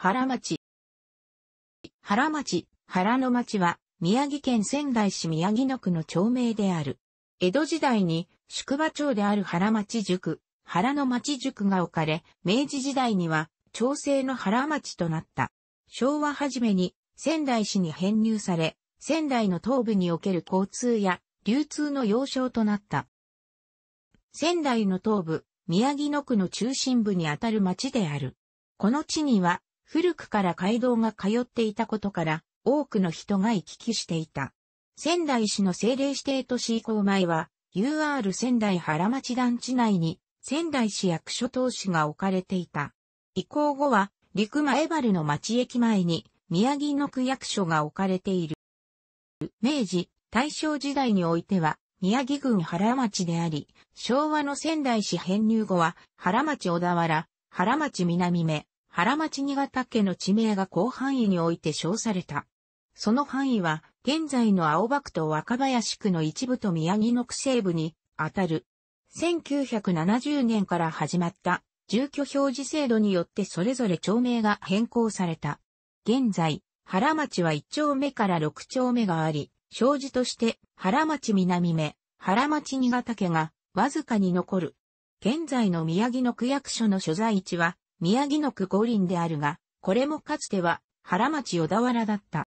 原町。原町、原の町は、宮城県仙台市宮城野区の町名である。江戸時代に、宿場町である原町塾、原の町塾が置かれ、明治時代には、町制の原町となった。昭和初めに、仙台市に編入され、仙台の東部における交通や流通の要衝となった。仙台の東部、宮城野区の中心部にあたる町である。この地には古くから街道が通っていたことから、多くの人が行き来していた。仙台市の政令指定都市移行前は、UR 仙台原町団地内に、仙台市役所当市が置かれていた。移行後は、陸前原の町駅前に、宮城野区役所が置かれている。明治、大正時代においては、宮城郡原町であり、昭和の仙台市編入後は、原町小田原、原町南目、原町新潟家の地名が広範囲において称された。その範囲は、現在の青葉区と若林区の一部と宮城の区西部に、あたる。1970年から始まった住居表示制度によってそれぞれ町名が変更された。現在、原町は1丁目から6丁目があり、障子として原町南目、原町新潟家がわずかに残る。現在の宮城の区役所の所在地は宮城野区五輪であるが、これもかつては原町小田原だった。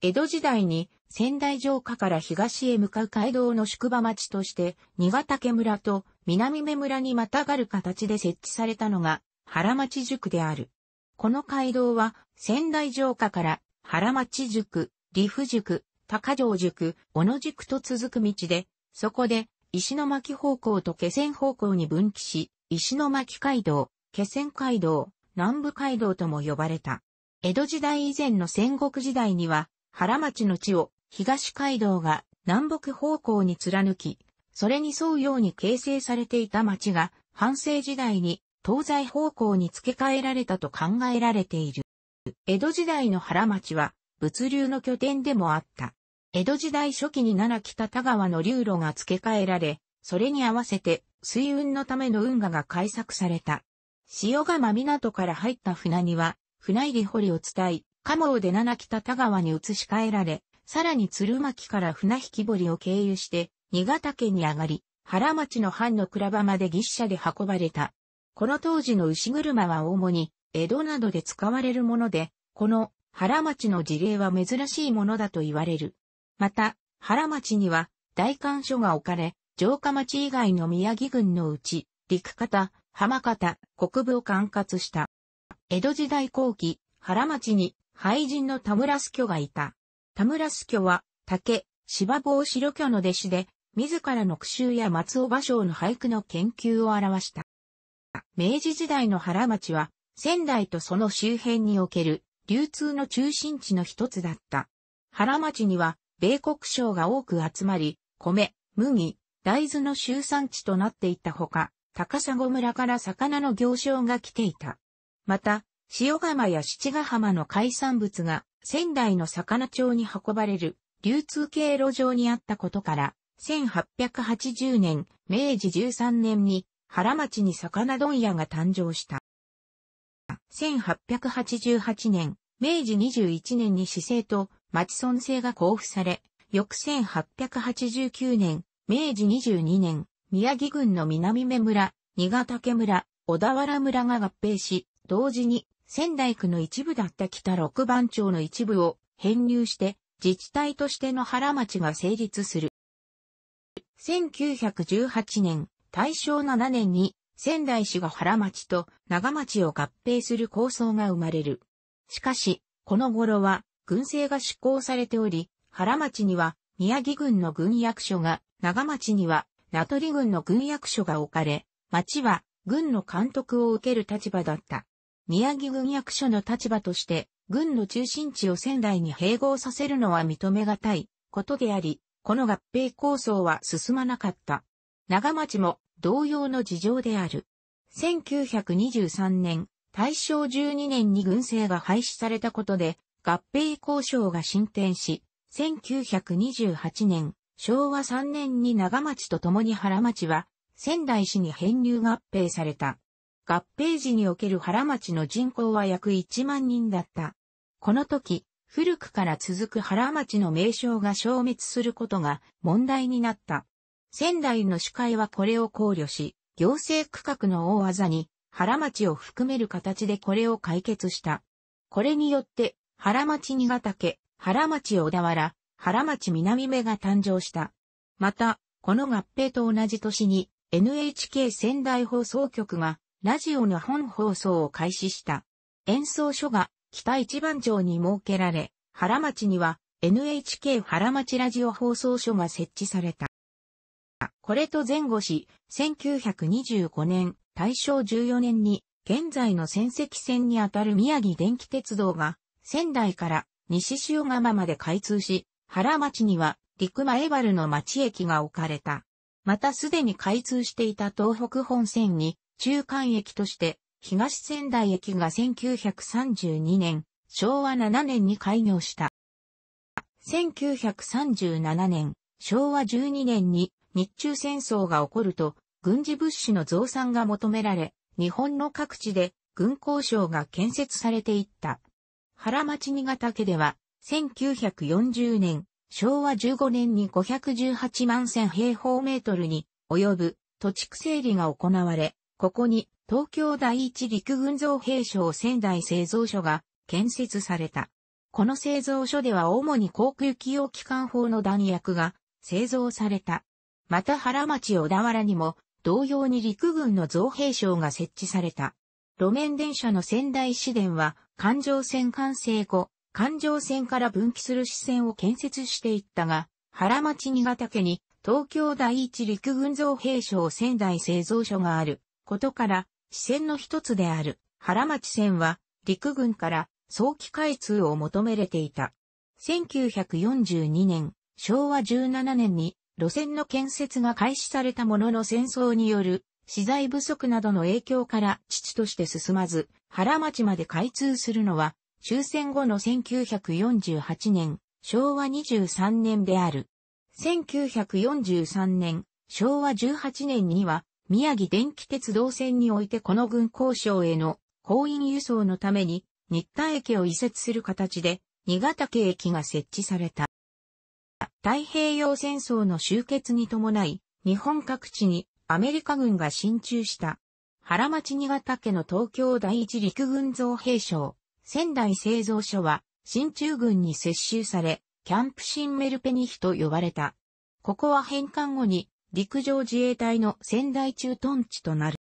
江戸時代に仙台城下から東へ向かう街道の宿場町として、新潟家村と南目村にまたがる形で設置されたのが原町宿である。この街道は仙台城下から原町宿、理府宿、高城宿、小野宿と続く道で、そこで石巻方向と気仙方向に分岐し、石巻街道、気仙街道、南部街道とも呼ばれた。江戸時代以前の戦国時代には、原町の地を東街道が南北方向に貫き、それに沿うように形成されていた町が、半世時代に東西方向に付け替えられたと考えられている。江戸時代の原町は、物流の拠点でもあった。江戸時代初期に奈良北田川の流路が付け替えられ、それに合わせて水運のための運河が開削された。塩釜港から入った船には、船入り堀を伝い、鴨を出七北田川に移し替えられ、さらに鶴巻から船引堀を経由して、新潟県に上がり、原町の藩の倉場まで牛車で運ばれた。この当時の牛車は主に、江戸などで使われるもので、この原町の事例は珍しいものだと言われる。また、原町には、大官所が置かれ、城下町以外の宮城郡のうち、陸方、浜方、国部を管轄した。江戸時代後期、原町に廃人の田村須居がいた。田村須居は、竹、芝坊白居の弟子で、自らの苦集や松尾芭蕉の俳句の研究を表した。明治時代の原町は、仙台とその周辺における流通の中心地の一つだった。原町には、米国商が多く集まり、米、麦、大豆の集産地となっていたほか、高砂村から魚の行商が来ていた。また、塩釜や七ヶ浜の海産物が仙台の魚町に運ばれる流通経路上にあったことから、1880年、明治13年に原町に魚問屋が誕生した。1888年、明治21年に市政と町村制が交付され、翌1889年、明治22年、宮城郡の南目村、新潟県村、小田原村が合併し、同時に仙台区の一部だった北六番町の一部を編入して、自治体としての原町が成立する。1918年、大正7年に仙台市が原町と長町を合併する構想が生まれる。しかし、この頃は軍政が施行されており、原町には宮城郡の軍役所が、長町には名取郡の軍役所が置かれ、町は軍の監督を受ける立場だった。宮城軍役所の立場として、軍の中心地を仙台に併合させるのは認めがたいことであり、この合併構想は進まなかった。長町も同様の事情である。1923年、大正12年に軍政が廃止されたことで、合併交渉が進展し、1928年、昭和3年に長町と共に原町は、仙台市に編入合併された。合併時における原町の人口は約1万人だった。この時、古くから続く原町の名称が消滅することが問題になった。仙台の司会はこれを考慮し、行政区画の大技に原町を含める形でこれを解決した。これによって、原町新潟家、原町小田原、原町南目が誕生した。また、この合併と同じ年に NHK 仙台放送局がラジオの本放送を開始した。演奏所が北一番町に設けられ、原町には NHK 原町ラジオ放送所が設置された。これと前後し、1925年、大正14年に、現在の仙石線にあたる宮城電気鉄道が、仙台から西塩釜まで開通し、原町には、陸前原の町駅が置かれた。またすでに開通していた東北本線に、中間駅として、東仙台駅が1932年、昭和7年に開業した。1937年、昭和12年に日中戦争が起こると、軍事物資の増産が求められ、日本の各地で軍工省が建設されていった。原町新潟家では、1940年、昭和15年に518万1000平方メートルに及ぶ土地区整理が行われ、ここに東京第一陸軍造兵廠仙台製造所が建設された。この製造所では主に航空機用機関砲の弾薬が製造された。また原町小田原にも同様に陸軍の造兵廠が設置された。路面電車の仙台市電は環状線完成後、環状線から分岐する支線を建設していったが、原町新潟家に東京第一陸軍造兵廠仙台製造所があることから、支線の一つである原町線は陸軍から早期開通を求めれていた。1942年、昭和17年に路線の建設が開始されたものの戦争による資材不足などの影響から父として進まず、原町まで開通するのは終戦後の1948年、昭和23年である。1943年、昭和18年には、宮城電気鉄道線においてこの軍交渉への行員輸送のために、日田駅を移設する形で、新潟県駅が設置された。太平洋戦争の終結に伴い、日本各地にアメリカ軍が進駐した。原町新潟家の東京第一陸軍造兵省。仙台製造所は、進駐軍に接収され、キャンプシンメルペニヒと呼ばれた。ここは返還後に、陸上自衛隊の仙台駐屯地となる。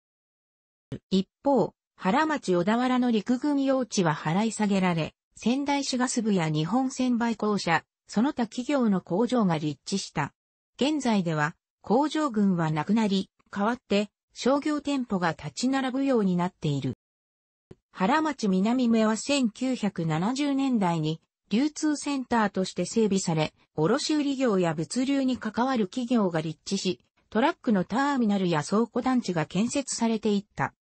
一方、原町小田原の陸軍用地は払い下げられ、仙台市ガス部や日本船売公社、その他企業の工場が立地した。現在では、工場群はなくなり、代わって商業店舗が立ち並ぶようになっている。原町南目は1970年代に流通センターとして整備され、卸売業や物流に関わる企業が立地し、トラックのターミナルや倉庫団地が建設されていった。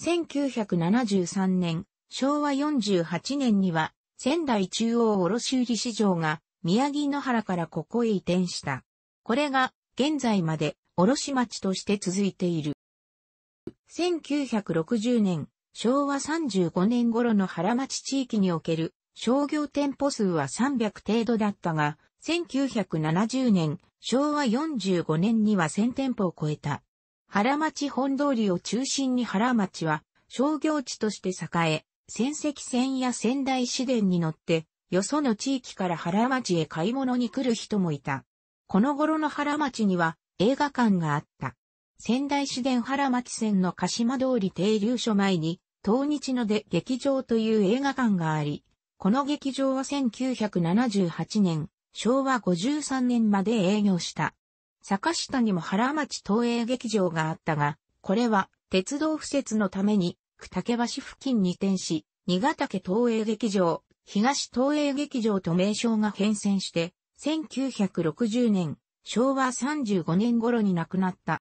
1973年、昭和48年には仙台中央卸売市場が宮城野原からここへ移転した。これが現在まで卸町として続いている。1960年、昭和35年頃の原町地域における商業店舗数は300程度だったが、1970年、昭和45年には1000店舗を超えた。原町本通りを中心に原町は商業地として栄え、仙石線や仙台市電に乗って、よその地域から原町へ買い物に来る人もいた。この頃の原町には映画館があった。仙台市電原町線の鹿島通り停留所前に、東日ので劇場という映画館があり、この劇場は1978年、昭和53年まで営業した。坂下にも原町東映劇場があったが、これは鉄道敷設のために、竹橋付近に転し、新潟家東映劇場、東東映劇場と名称が変遷して、1960年、昭和35年頃に亡くなった。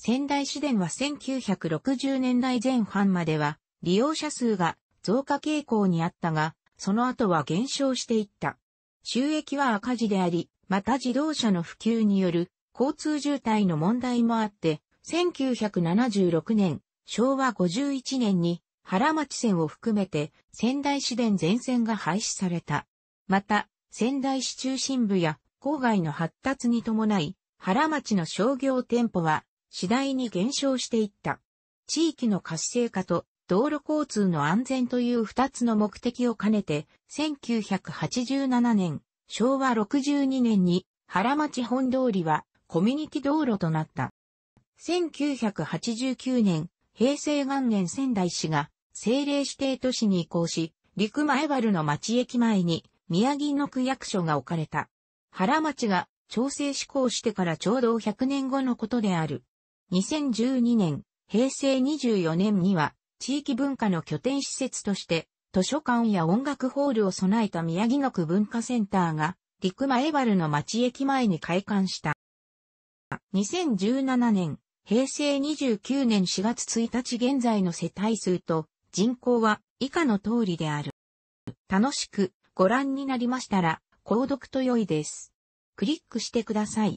仙台市電は1960年代前半までは利用者数が増加傾向にあったが、その後は減少していった。収益は赤字であり、また自動車の普及による交通渋滞の問題もあって、1976年、昭和51年に原町線を含めて仙台市電全線が廃止された。また、仙台市中心部や郊外の発達に伴い、原町の商業店舗は次第に減少していった。地域の活性化と道路交通の安全という二つの目的を兼ねて、1987年、昭和62年に原町本通りはコミュニティ道路となった。1989年、平成元年仙台市が政令指定都市に移行し、陸前原の町駅前に宮城の区役所が置かれた。原町が調整施行してからちょうど100年後のことである。2012年、平成24年には、地域文化の拠点施設として、図書館や音楽ホールを備えた宮城野区文化センターが、陸前原の町駅前に開館した。2017年、平成29年4月1日現在の世帯数と人口は以下の通りである。楽しくご覧になりましたら、購読と良いです。クリックしてください。